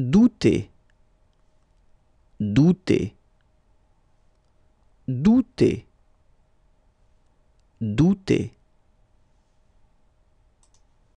douter, douter, douter, douter.